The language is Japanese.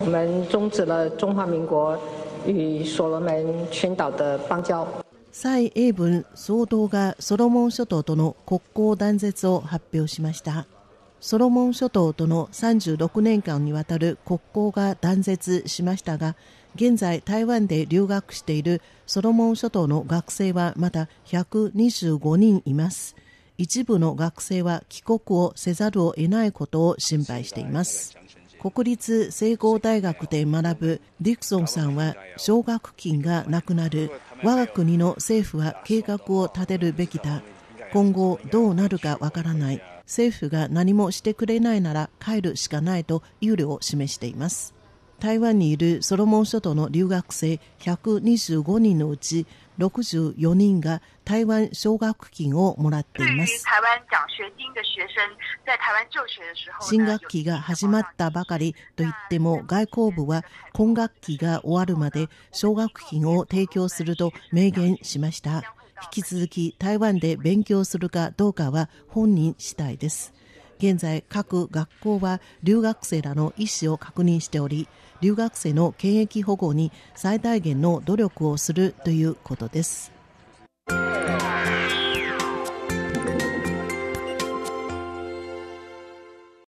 蔡英文総統がソロモン諸島との国交断絶を発表しました。ソロモン諸島との36年間にわたる国交が断絶しましたが、現在台湾で留学しているソロモン諸島の学生はまだ125人います。一部の学生は帰国をせざるを得ないことを心配しています。国立成功大学で学ぶディクソンさんは奨学金がなくなる我が国の政府は計画を立てるべきだ今後どうなるかわからない政府が何もしてくれないなら帰るしかないと憂慮を示しています台湾にいるソロモン諸島の留学生125人のうち64人が台湾奨学金をもらっています。新学期が始まったばかりといっても外交部は今学期が終わるまで奨学金を提供すると明言しました。引き続き台湾で勉強するかどうかは本人次第です。現在各学校は留学生らの意思を確認しており留学生の権益保護に最大限の努力をするということです。